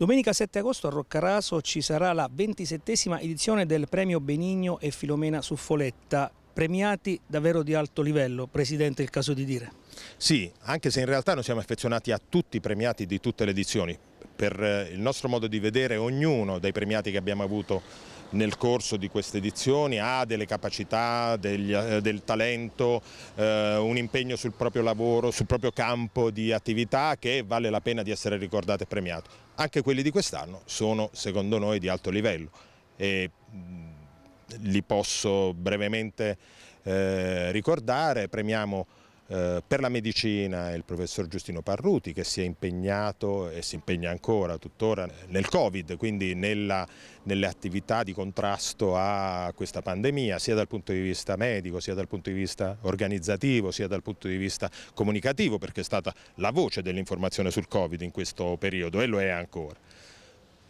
Domenica 7 agosto a Roccaraso ci sarà la ventisettesima edizione del premio Benigno e Filomena Suffoletta, premiati davvero di alto livello, Presidente, è il caso di dire. Sì, anche se in realtà noi siamo affezionati a tutti i premiati di tutte le edizioni, per eh, il nostro modo di vedere ognuno dei premiati che abbiamo avuto nel corso di queste edizioni ha delle capacità, degli, eh, del talento, eh, un impegno sul proprio lavoro, sul proprio campo di attività che vale la pena di essere ricordato e premiato. Anche quelli di quest'anno sono secondo noi di alto livello e mm, li posso brevemente eh, ricordare, premiamo eh, per la medicina il professor Giustino Parruti che si è impegnato e si impegna ancora tuttora nel Covid, quindi nella, nelle attività di contrasto a questa pandemia, sia dal punto di vista medico, sia dal punto di vista organizzativo, sia dal punto di vista comunicativo, perché è stata la voce dell'informazione sul Covid in questo periodo e lo è ancora.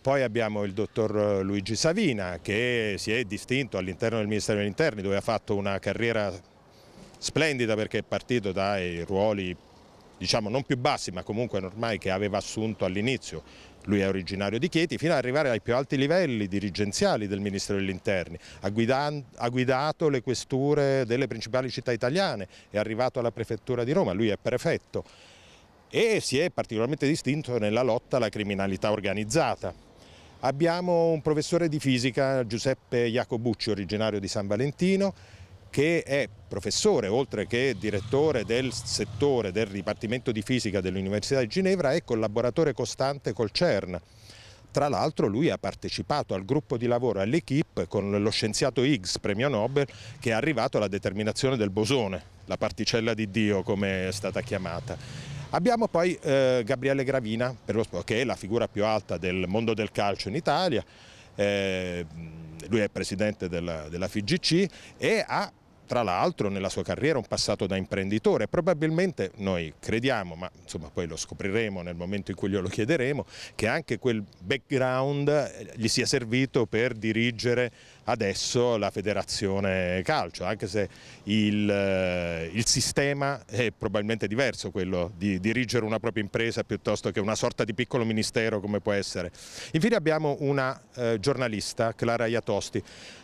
Poi abbiamo il dottor Luigi Savina che si è distinto all'interno del Ministero degli Interni dove ha fatto una carriera Splendida perché è partito dai ruoli diciamo non più bassi ma comunque ormai che aveva assunto all'inizio. Lui è originario di Chieti, fino ad arrivare ai più alti livelli dirigenziali del Ministero degli Interni. Ha, guida, ha guidato le questure delle principali città italiane, è arrivato alla prefettura di Roma, lui è prefetto e si è particolarmente distinto nella lotta alla criminalità organizzata. Abbiamo un professore di fisica, Giuseppe Jacobucci, originario di San Valentino, che è professore oltre che direttore del settore del Dipartimento di Fisica dell'Università di Ginevra è collaboratore costante col CERN. Tra l'altro lui ha partecipato al gruppo di lavoro, all'equipe con lo scienziato Higgs, premio Nobel, che è arrivato alla determinazione del bosone, la particella di Dio come è stata chiamata. Abbiamo poi eh, Gabriele Gravina, che è la figura più alta del mondo del calcio in Italia, eh, lui è presidente della, della FIGC e ha tra l'altro nella sua carriera un passato da imprenditore, probabilmente noi crediamo, ma insomma poi lo scopriremo nel momento in cui glielo chiederemo, che anche quel background eh, gli sia servito per dirigere adesso la federazione calcio, anche se il, eh, il sistema è probabilmente diverso quello di dirigere una propria impresa piuttosto che una sorta di piccolo ministero come può essere. Infine abbiamo una eh, giornalista, Clara Iatosti,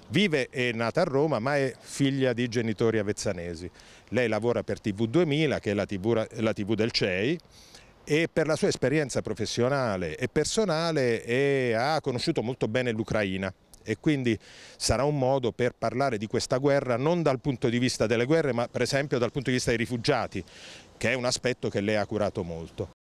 vive e è nata a Roma ma è figlia di genitori avezzanesi. Lei lavora per TV2000 che è la TV, la TV del CEI e per la sua esperienza professionale e personale e ha conosciuto molto bene l'Ucraina e quindi sarà un modo per parlare di questa guerra non dal punto di vista delle guerre ma per esempio dal punto di vista dei rifugiati che è un aspetto che lei ha curato molto.